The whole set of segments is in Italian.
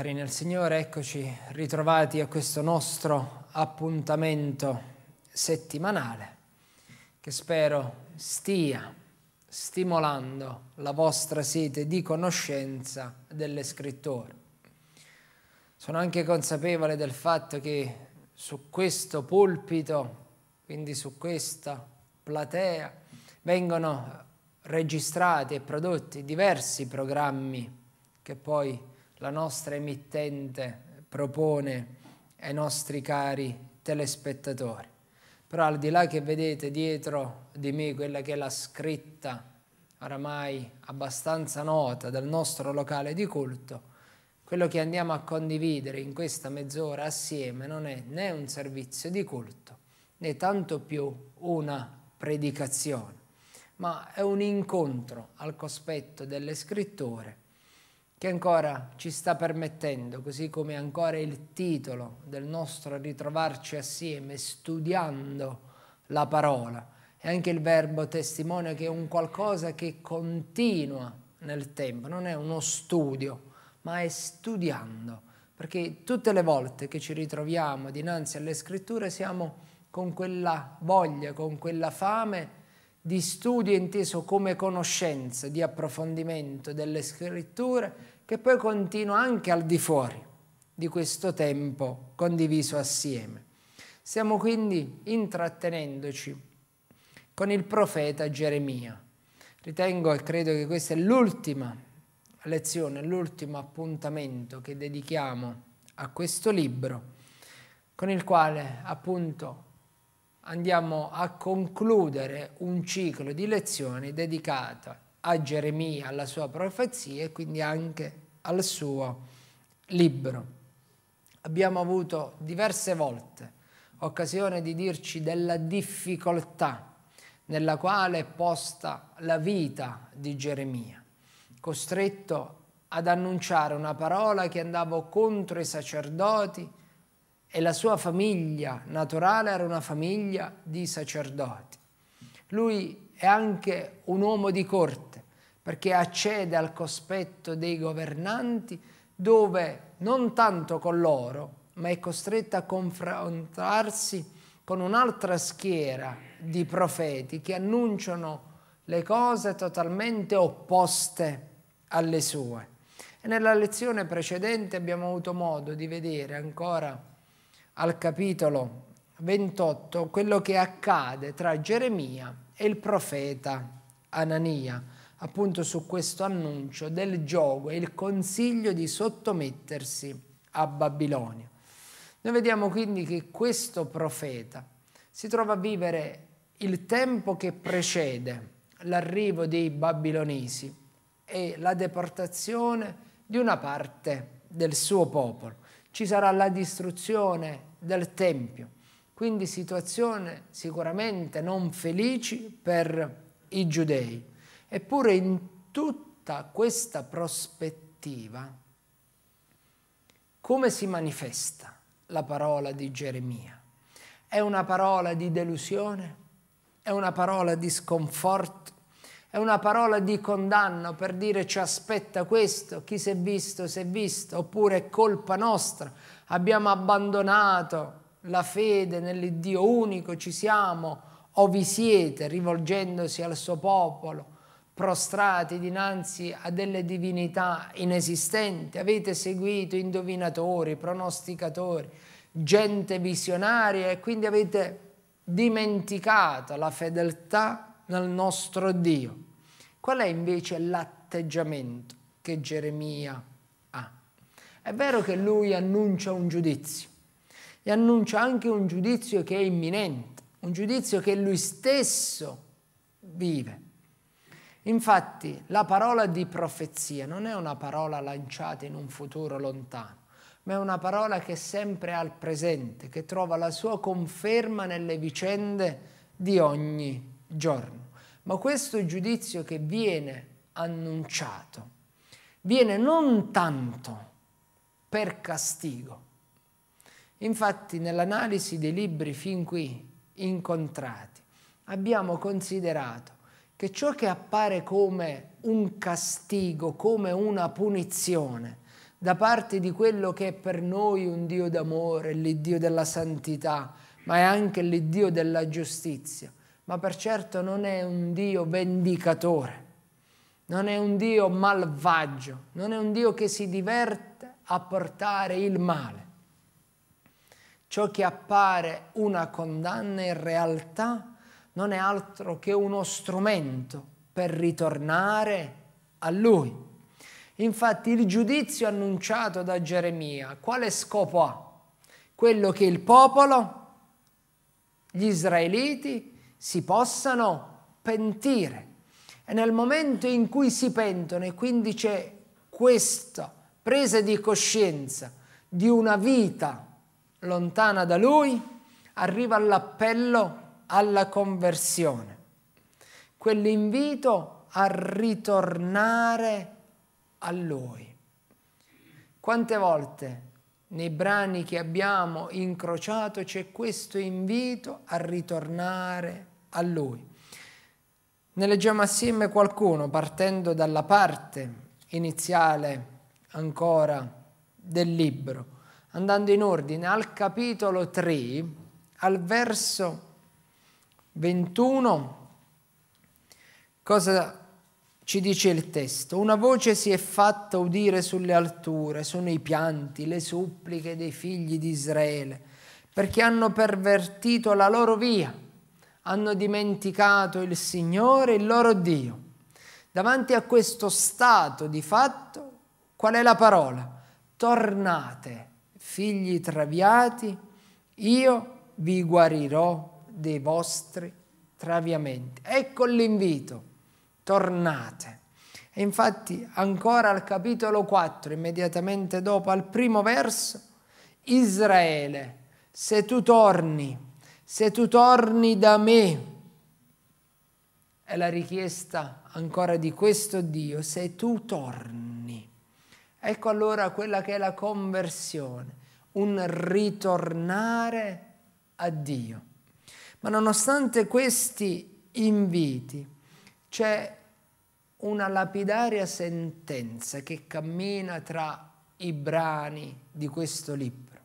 Cari nel Signore, eccoci ritrovati a questo nostro appuntamento settimanale che spero stia stimolando la vostra sete di conoscenza delle scritture. Sono anche consapevole del fatto che su questo pulpito, quindi su questa platea, vengono registrati e prodotti diversi programmi che poi la nostra emittente propone ai nostri cari telespettatori. Però al di là che vedete dietro di me quella che è la scritta oramai abbastanza nota del nostro locale di culto, quello che andiamo a condividere in questa mezz'ora assieme non è né un servizio di culto, né tanto più una predicazione, ma è un incontro al cospetto delle scritture che ancora ci sta permettendo, così come ancora il titolo del nostro ritrovarci assieme studiando la parola e anche il verbo testimonia che è un qualcosa che continua nel tempo, non è uno studio, ma è studiando, perché tutte le volte che ci ritroviamo dinanzi alle scritture siamo con quella voglia, con quella fame di studio inteso come conoscenza, di approfondimento delle scritture, che poi continua anche al di fuori di questo tempo condiviso assieme. Stiamo quindi intrattenendoci con il profeta Geremia. Ritengo e credo che questa è l'ultima lezione, l'ultimo appuntamento che dedichiamo a questo libro, con il quale appunto andiamo a concludere un ciclo di lezioni dedicato a Geremia, alla sua profezia e quindi anche al suo libro. Abbiamo avuto diverse volte occasione di dirci della difficoltà nella quale è posta la vita di Geremia, costretto ad annunciare una parola che andava contro i sacerdoti, e la sua famiglia naturale era una famiglia di sacerdoti. Lui è anche un uomo di corte perché accede al cospetto dei governanti dove non tanto con loro, ma è costretto a confrontarsi con un'altra schiera di profeti che annunciano le cose totalmente opposte alle sue. E nella lezione precedente abbiamo avuto modo di vedere ancora al capitolo 28 quello che accade tra Geremia e il profeta Anania, appunto su questo annuncio del gioco e il consiglio di sottomettersi a Babilonia. Noi vediamo quindi che questo profeta si trova a vivere il tempo che precede l'arrivo dei babilonesi e la deportazione di una parte del suo popolo. Ci sarà la distruzione del Tempio. Quindi situazione sicuramente non felici per i giudei. Eppure in tutta questa prospettiva, come si manifesta la parola di Geremia? È una parola di delusione? È una parola di sconforto? è una parola di condanno per dire ci aspetta questo, chi si è visto si è visto, oppure è colpa nostra, abbiamo abbandonato la fede nell'Iddio unico, ci siamo o vi siete rivolgendosi al suo popolo, prostrati dinanzi a delle divinità inesistenti, avete seguito indovinatori, pronosticatori, gente visionaria e quindi avete dimenticato la fedeltà dal nostro Dio. Qual è invece l'atteggiamento che Geremia ha? È vero che lui annuncia un giudizio e annuncia anche un giudizio che è imminente, un giudizio che lui stesso vive. Infatti la parola di profezia non è una parola lanciata in un futuro lontano, ma è una parola che è sempre al presente, che trova la sua conferma nelle vicende di ogni giorno. Ma questo giudizio che viene annunciato viene non tanto per castigo. Infatti nell'analisi dei libri fin qui incontrati abbiamo considerato che ciò che appare come un castigo, come una punizione da parte di quello che è per noi un Dio d'amore, l'Iddio della santità, ma è anche l'Iddio della giustizia, ma per certo non è un Dio vendicatore, non è un Dio malvagio, non è un Dio che si diverte a portare il male. Ciò che appare una condanna in realtà non è altro che uno strumento per ritornare a Lui. Infatti il giudizio annunciato da Geremia quale scopo ha? Quello che il popolo, gli israeliti, si possano pentire. E nel momento in cui si pentono e quindi c'è questa presa di coscienza di una vita lontana da lui, arriva l'appello alla conversione, quell'invito a ritornare a lui. Quante volte nei brani che abbiamo incrociato c'è questo invito a ritornare a a Lui. Ne leggiamo assieme qualcuno partendo dalla parte iniziale ancora del libro, andando in ordine al capitolo 3, al verso 21, cosa ci dice il testo? Una voce si è fatta udire sulle alture, sono i pianti, le suppliche dei figli di Israele, perché hanno pervertito la loro via hanno dimenticato il Signore, il loro Dio. Davanti a questo stato di fatto, qual è la parola? Tornate, figli traviati, io vi guarirò dei vostri traviamenti. Ecco l'invito, tornate. E infatti ancora al capitolo 4, immediatamente dopo al primo verso, Israele, se tu torni se tu torni da me, è la richiesta ancora di questo Dio, se tu torni. Ecco allora quella che è la conversione, un ritornare a Dio. Ma nonostante questi inviti, c'è una lapidaria sentenza che cammina tra i brani di questo libro.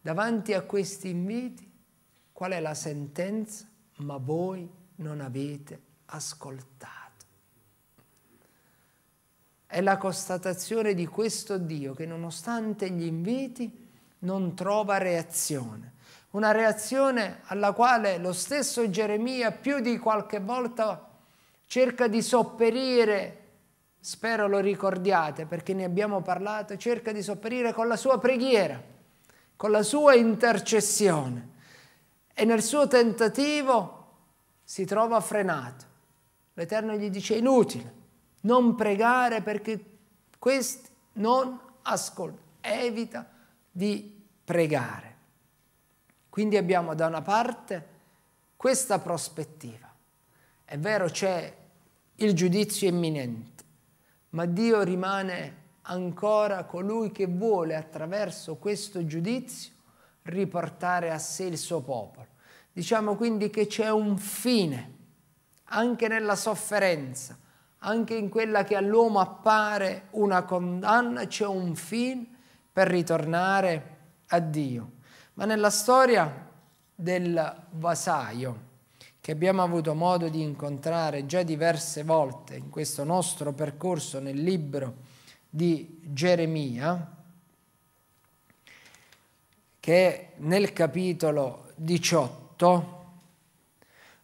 Davanti a questi inviti Qual è la sentenza? Ma voi non avete ascoltato. È la constatazione di questo Dio che nonostante gli inviti non trova reazione. Una reazione alla quale lo stesso Geremia più di qualche volta cerca di sopperire, spero lo ricordiate perché ne abbiamo parlato, cerca di sopperire con la sua preghiera, con la sua intercessione e nel suo tentativo si trova frenato. L'Eterno gli dice inutile, non pregare perché questi non ascoltano, evita di pregare. Quindi abbiamo da una parte questa prospettiva. È vero c'è il giudizio imminente, ma Dio rimane ancora colui che vuole attraverso questo giudizio riportare a sé il suo popolo. Diciamo quindi che c'è un fine anche nella sofferenza, anche in quella che all'uomo appare una condanna, c'è un fine per ritornare a Dio. Ma nella storia del vasaio, che abbiamo avuto modo di incontrare già diverse volte in questo nostro percorso nel libro di Geremia, che nel capitolo 18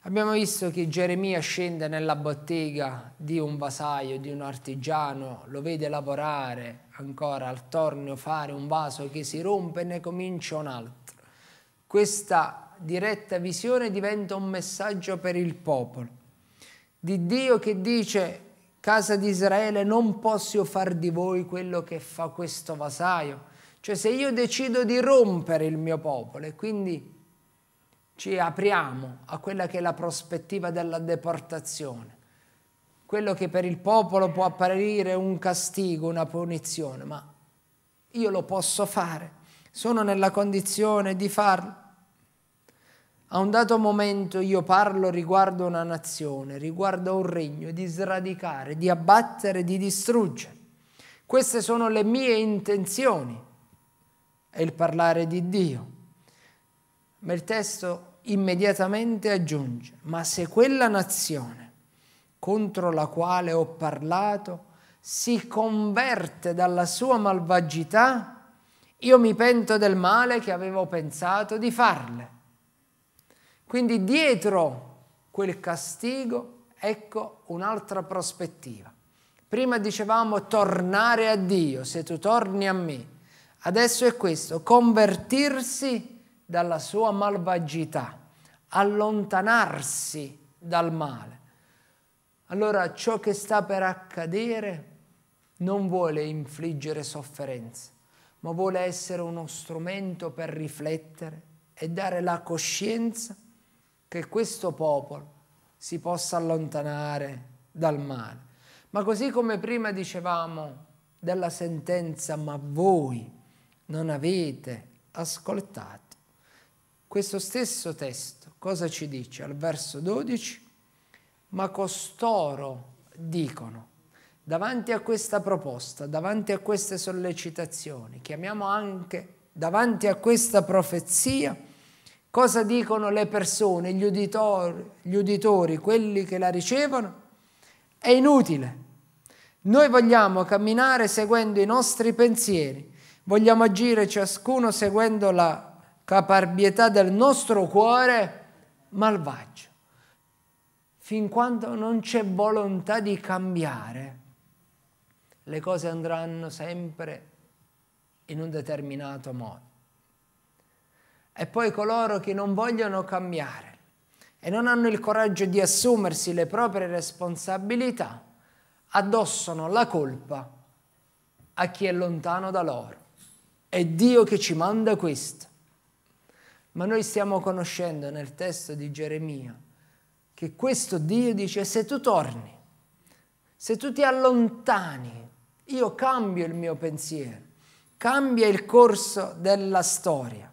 abbiamo visto che Geremia scende nella bottega di un vasaio, di un artigiano, lo vede lavorare ancora al tornio, fare un vaso che si rompe e ne comincia un altro. Questa diretta visione diventa un messaggio per il popolo di Dio che dice casa di Israele non posso far di voi quello che fa questo vasaio cioè se io decido di rompere il mio popolo e quindi ci apriamo a quella che è la prospettiva della deportazione, quello che per il popolo può apparire un castigo, una punizione, ma io lo posso fare, sono nella condizione di farlo. A un dato momento io parlo riguardo una nazione, riguardo un regno, di sradicare, di abbattere, di distruggere. Queste sono le mie intenzioni è il parlare di Dio. Ma il testo immediatamente aggiunge, ma se quella nazione contro la quale ho parlato si converte dalla sua malvagità, io mi pento del male che avevo pensato di farle. Quindi dietro quel castigo ecco un'altra prospettiva. Prima dicevamo tornare a Dio, se tu torni a me, Adesso è questo, convertirsi dalla sua malvagità, allontanarsi dal male. Allora ciò che sta per accadere non vuole infliggere sofferenza, ma vuole essere uno strumento per riflettere e dare la coscienza che questo popolo si possa allontanare dal male. Ma così come prima dicevamo della sentenza, ma voi non avete ascoltato. Questo stesso testo cosa ci dice al verso 12? Ma costoro dicono, davanti a questa proposta, davanti a queste sollecitazioni, chiamiamo anche davanti a questa profezia, cosa dicono le persone, gli uditori, gli uditori, quelli che la ricevono? È inutile. Noi vogliamo camminare seguendo i nostri pensieri, Vogliamo agire ciascuno seguendo la caparbietà del nostro cuore malvagio. Fin quando non c'è volontà di cambiare, le cose andranno sempre in un determinato modo. E poi coloro che non vogliono cambiare e non hanno il coraggio di assumersi le proprie responsabilità, addossano la colpa a chi è lontano da loro. È Dio che ci manda questo. Ma noi stiamo conoscendo nel testo di Geremia che questo Dio dice se tu torni, se tu ti allontani, io cambio il mio pensiero, cambia il corso della storia.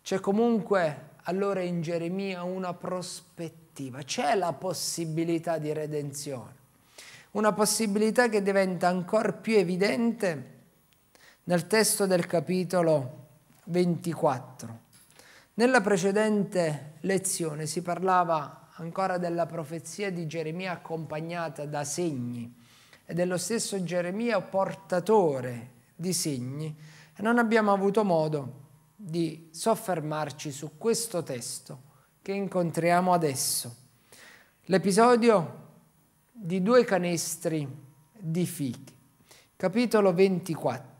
C'è comunque allora in Geremia una prospettiva, c'è la possibilità di redenzione, una possibilità che diventa ancora più evidente nel testo del capitolo 24. Nella precedente lezione si parlava ancora della profezia di Geremia accompagnata da segni e dello stesso Geremia portatore di segni e non abbiamo avuto modo di soffermarci su questo testo che incontriamo adesso. L'episodio di due canestri di fichi, capitolo 24.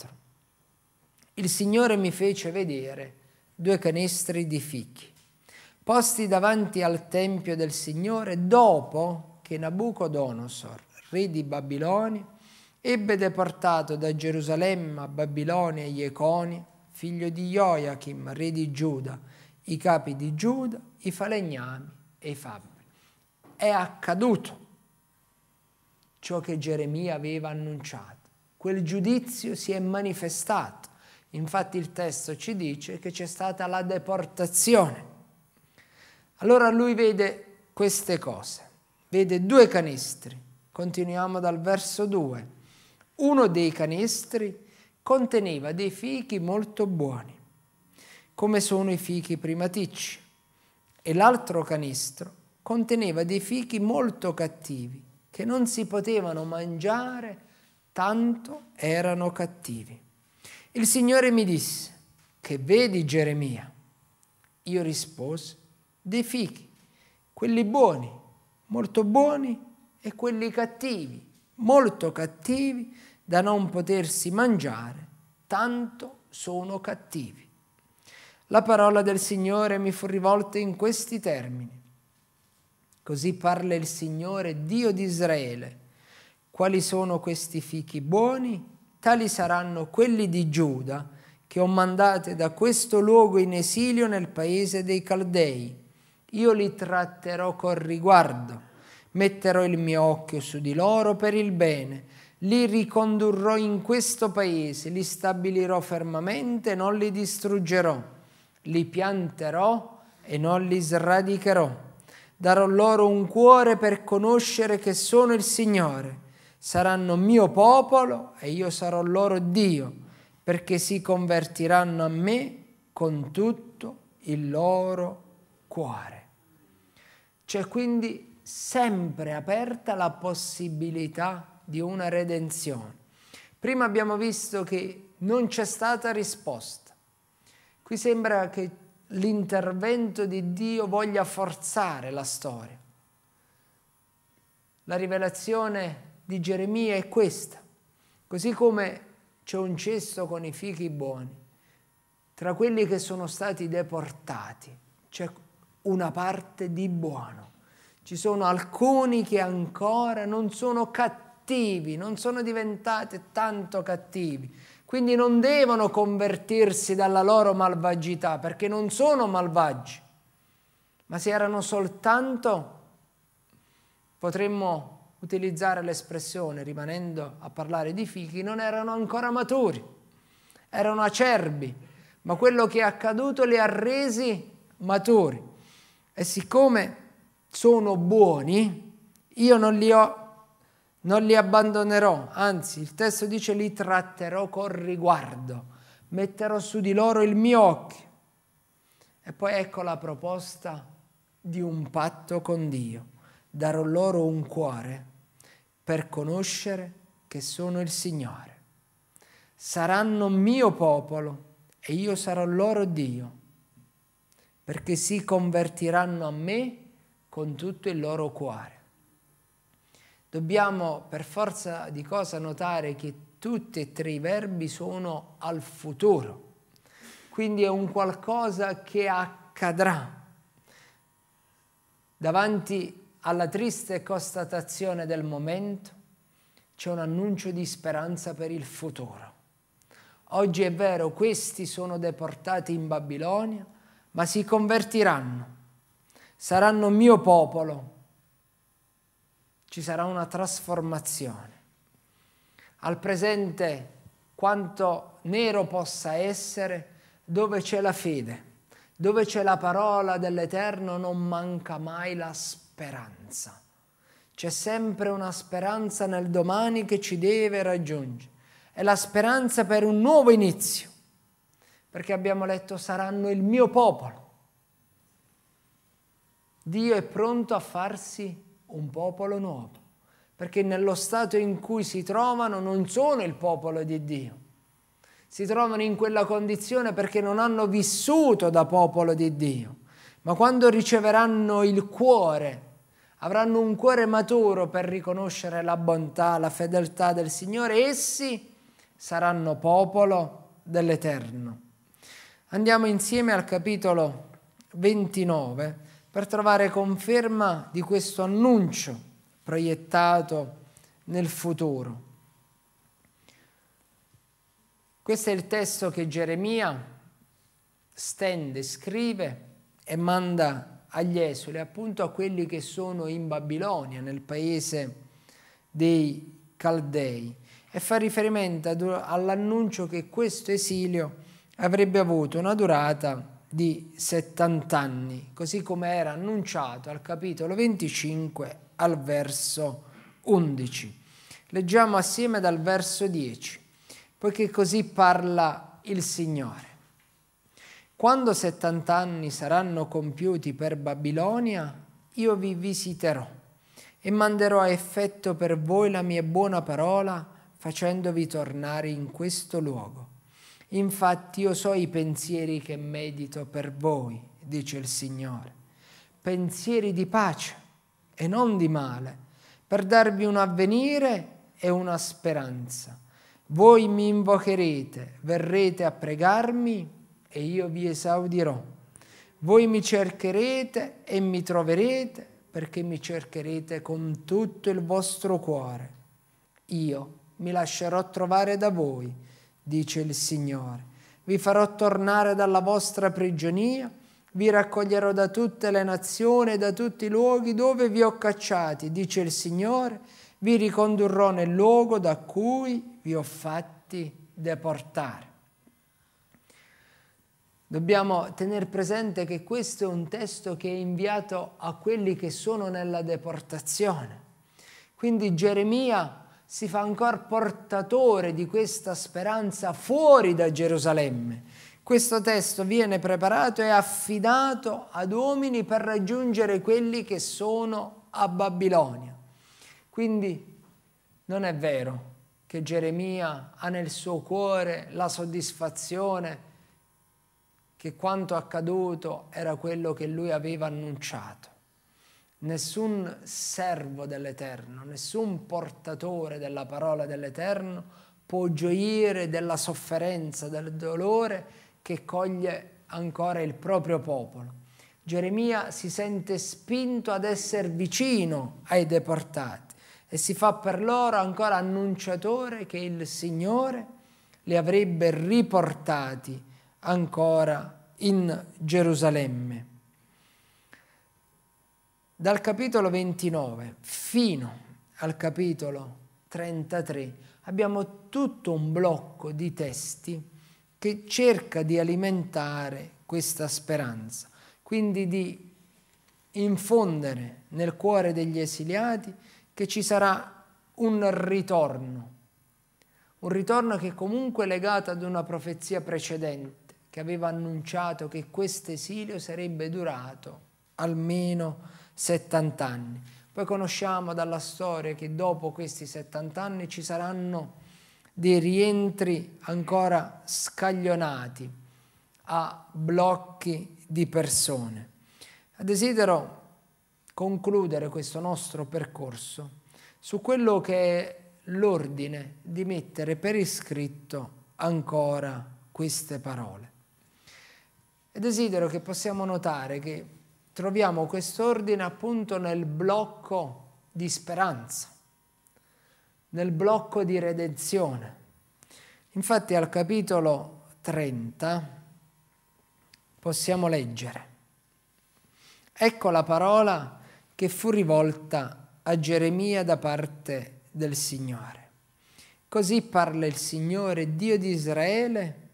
Il Signore mi fece vedere due canestri di fichi posti davanti al Tempio del Signore dopo che Nabucodonosor, re di Babilonia, ebbe deportato da Gerusalemme a Babilonia Ieconi, figlio di Joachim, re di Giuda, i capi di Giuda, i falegnami e i fabbri. È accaduto ciò che Geremia aveva annunciato. Quel giudizio si è manifestato. Infatti il testo ci dice che c'è stata la deportazione. Allora lui vede queste cose, vede due canistri, continuiamo dal verso 2. Uno dei canistri conteneva dei fichi molto buoni, come sono i fichi primaticci, e l'altro canistro conteneva dei fichi molto cattivi, che non si potevano mangiare, tanto erano cattivi. Il Signore mi disse, che vedi Geremia? Io risposi, dei fichi, quelli buoni, molto buoni, e quelli cattivi, molto cattivi, da non potersi mangiare, tanto sono cattivi. La parola del Signore mi fu rivolta in questi termini. Così parla il Signore, Dio di Israele. Quali sono questi fichi buoni tali saranno quelli di Giuda che ho mandato da questo luogo in esilio nel paese dei Caldei. Io li tratterò con riguardo, metterò il mio occhio su di loro per il bene, li ricondurrò in questo paese, li stabilirò fermamente, non li distruggerò, li pianterò e non li sradicherò. Darò loro un cuore per conoscere che sono il Signore saranno mio popolo e io sarò loro Dio, perché si convertiranno a me con tutto il loro cuore. C'è quindi sempre aperta la possibilità di una redenzione. Prima abbiamo visto che non c'è stata risposta. Qui sembra che l'intervento di Dio voglia forzare la storia. La rivelazione di Geremia è questa. Così come c'è un cesto con i fichi buoni, tra quelli che sono stati deportati c'è una parte di buono. Ci sono alcuni che ancora non sono cattivi, non sono diventati tanto cattivi. Quindi non devono convertirsi dalla loro malvagità, perché non sono malvagi, ma se erano soltanto, potremmo utilizzare l'espressione rimanendo a parlare di fichi, non erano ancora maturi, erano acerbi, ma quello che è accaduto li ha resi maturi. E siccome sono buoni, io non li, ho, non li abbandonerò, anzi il testo dice li tratterò con riguardo, metterò su di loro il mio occhio. E poi ecco la proposta di un patto con Dio, darò loro un cuore per conoscere che sono il Signore. Saranno mio popolo e io sarò loro Dio, perché si convertiranno a me con tutto il loro cuore. Dobbiamo per forza di cosa notare che tutti e tre i verbi sono al futuro, quindi è un qualcosa che accadrà. Davanti alla triste constatazione del momento c'è un annuncio di speranza per il futuro. Oggi è vero, questi sono deportati in Babilonia, ma si convertiranno, saranno mio popolo, ci sarà una trasformazione. Al presente, quanto nero possa essere, dove c'è la fede, dove c'è la parola dell'Eterno, non manca mai la speranza speranza. C'è sempre una speranza nel domani che ci deve raggiungere. È la speranza per un nuovo inizio. Perché abbiamo letto saranno il mio popolo. Dio è pronto a farsi un popolo nuovo. Perché nello stato in cui si trovano non sono il popolo di Dio. Si trovano in quella condizione perché non hanno vissuto da popolo di Dio ma quando riceveranno il cuore, avranno un cuore maturo per riconoscere la bontà, la fedeltà del Signore, essi saranno popolo dell'Eterno. Andiamo insieme al capitolo 29 per trovare conferma di questo annuncio proiettato nel futuro. Questo è il testo che Geremia stende, scrive e manda agli esuli, appunto a quelli che sono in Babilonia, nel paese dei Caldei, e fa riferimento all'annuncio che questo esilio avrebbe avuto una durata di 70 anni, così come era annunciato al capitolo 25 al verso 11. Leggiamo assieme dal verso 10, poiché così parla il Signore. Quando 70 anni saranno compiuti per Babilonia, io vi visiterò e manderò a effetto per voi la mia buona parola, facendovi tornare in questo luogo. Infatti io so i pensieri che medito per voi, dice il Signore, pensieri di pace e non di male, per darvi un avvenire e una speranza. Voi mi invocherete, verrete a pregarmi e io vi esaudirò. Voi mi cercherete e mi troverete perché mi cercherete con tutto il vostro cuore. Io mi lascerò trovare da voi, dice il Signore. Vi farò tornare dalla vostra prigionia, vi raccoglierò da tutte le nazioni e da tutti i luoghi dove vi ho cacciati, dice il Signore, vi ricondurrò nel luogo da cui vi ho fatti deportare. Dobbiamo tenere presente che questo è un testo che è inviato a quelli che sono nella deportazione. Quindi Geremia si fa ancora portatore di questa speranza fuori da Gerusalemme. Questo testo viene preparato e affidato ad uomini per raggiungere quelli che sono a Babilonia. Quindi non è vero che Geremia ha nel suo cuore la soddisfazione che quanto accaduto era quello che lui aveva annunciato. Nessun servo dell'Eterno, nessun portatore della parola dell'Eterno può gioire della sofferenza, del dolore che coglie ancora il proprio popolo. Geremia si sente spinto ad essere vicino ai deportati e si fa per loro ancora annunciatore che il Signore li avrebbe riportati ancora in Gerusalemme. Dal capitolo 29 fino al capitolo 33 abbiamo tutto un blocco di testi che cerca di alimentare questa speranza, quindi di infondere nel cuore degli esiliati che ci sarà un ritorno, un ritorno che è comunque legato ad una profezia precedente che aveva annunciato che questo esilio sarebbe durato almeno 70 anni. Poi conosciamo dalla storia che dopo questi 70 anni ci saranno dei rientri ancora scaglionati a blocchi di persone. Desidero concludere questo nostro percorso su quello che è l'ordine di mettere per iscritto ancora queste parole. E desidero che possiamo notare che troviamo quest'ordine appunto nel blocco di speranza, nel blocco di redenzione. Infatti al capitolo 30 possiamo leggere. Ecco la parola che fu rivolta a Geremia da parte del Signore. Così parla il Signore, Dio di Israele,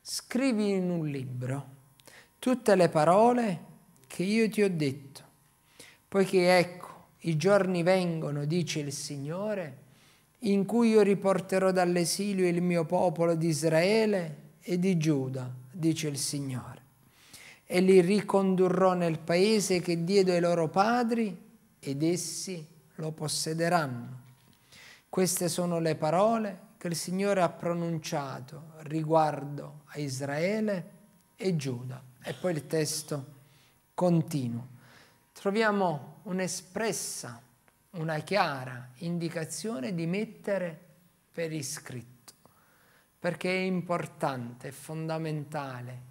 scrivi in un libro tutte le parole che io ti ho detto, poiché ecco, i giorni vengono, dice il Signore, in cui io riporterò dall'esilio il mio popolo di Israele e di Giuda, dice il Signore, e li ricondurrò nel paese che diedo ai loro padri ed essi lo possederanno. Queste sono le parole che il Signore ha pronunciato riguardo a Israele e Giuda. E poi il testo continuo. Troviamo un'espressa, una chiara indicazione di mettere per iscritto, perché è importante, è fondamentale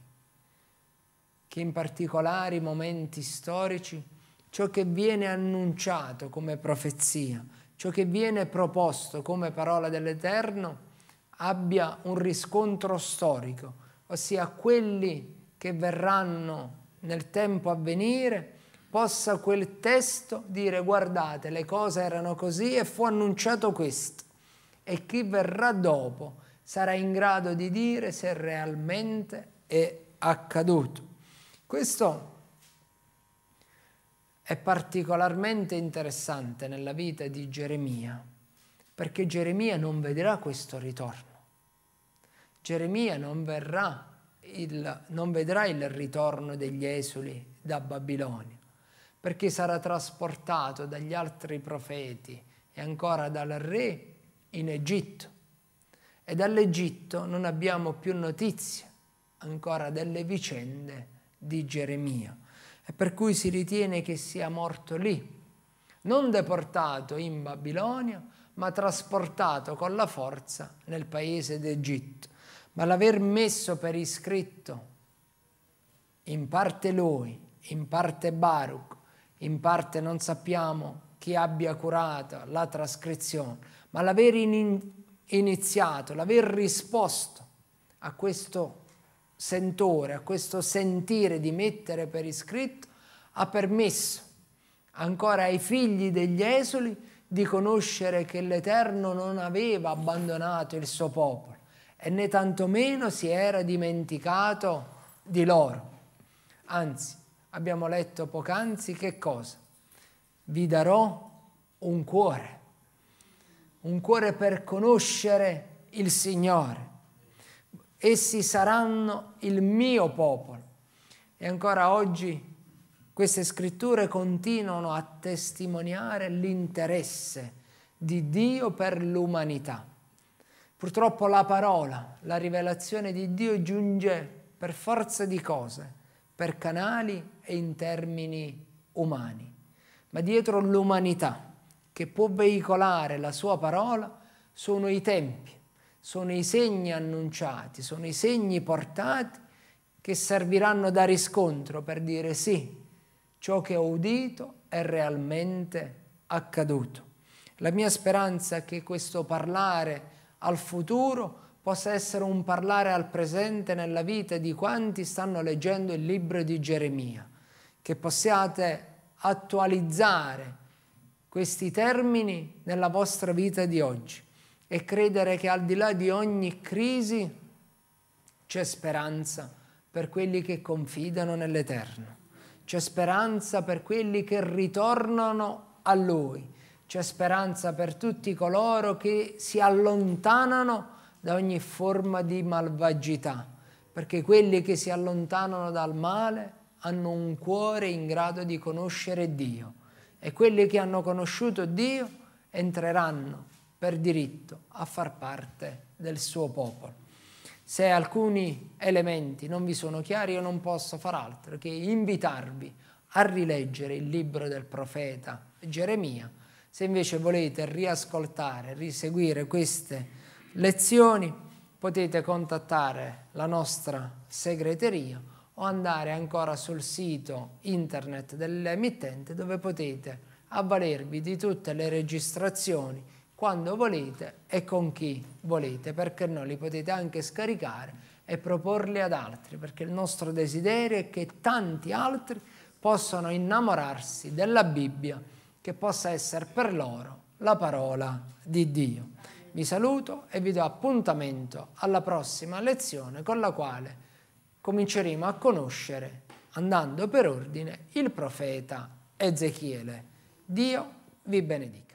che in particolari momenti storici ciò che viene annunciato come profezia, ciò che viene proposto come parola dell'Eterno abbia un riscontro storico, ossia quelli che verranno nel tempo a venire, possa quel testo dire guardate le cose erano così e fu annunciato questo e chi verrà dopo sarà in grado di dire se realmente è accaduto. Questo è particolarmente interessante nella vita di Geremia perché Geremia non vedrà questo ritorno. Geremia non verrà il, non vedrà il ritorno degli esuli da Babilonia, perché sarà trasportato dagli altri profeti e ancora dal re in Egitto. E dall'Egitto non abbiamo più notizia ancora delle vicende di Geremia. E per cui si ritiene che sia morto lì, non deportato in Babilonia, ma trasportato con la forza nel paese d'Egitto ma l'aver messo per iscritto in parte lui, in parte Baruch, in parte non sappiamo chi abbia curato la trascrizione, ma l'aver iniziato, l'aver risposto a questo sentore, a questo sentire di mettere per iscritto, ha permesso ancora ai figli degli esuli di conoscere che l'Eterno non aveva abbandonato il suo popolo e né tantomeno si era dimenticato di loro. Anzi, abbiamo letto poc'anzi che cosa? Vi darò un cuore, un cuore per conoscere il Signore. Essi saranno il mio popolo. E ancora oggi queste scritture continuano a testimoniare l'interesse di Dio per l'umanità. Purtroppo la parola, la rivelazione di Dio giunge per forza di cose, per canali e in termini umani. Ma dietro l'umanità che può veicolare la sua parola sono i tempi, sono i segni annunciati, sono i segni portati che serviranno da riscontro per dire sì, ciò che ho udito è realmente accaduto. La mia speranza è che questo parlare al futuro possa essere un parlare al presente nella vita di quanti stanno leggendo il libro di Geremia, che possiate attualizzare questi termini nella vostra vita di oggi e credere che al di là di ogni crisi c'è speranza per quelli che confidano nell'Eterno, c'è speranza per quelli che ritornano a Lui c'è speranza per tutti coloro che si allontanano da ogni forma di malvagità, perché quelli che si allontanano dal male hanno un cuore in grado di conoscere Dio e quelli che hanno conosciuto Dio entreranno per diritto a far parte del suo popolo. Se alcuni elementi non vi sono chiari io non posso far altro che invitarvi a rileggere il libro del profeta Geremia se invece volete riascoltare, riseguire queste lezioni, potete contattare la nostra segreteria o andare ancora sul sito internet dell'emittente dove potete avvalervi di tutte le registrazioni quando volete e con chi volete, perché no, li potete anche scaricare e proporli ad altri, perché il nostro desiderio è che tanti altri possano innamorarsi della Bibbia che possa essere per loro la parola di Dio. Vi saluto e vi do appuntamento alla prossima lezione con la quale cominceremo a conoscere, andando per ordine, il profeta Ezechiele. Dio vi benedica.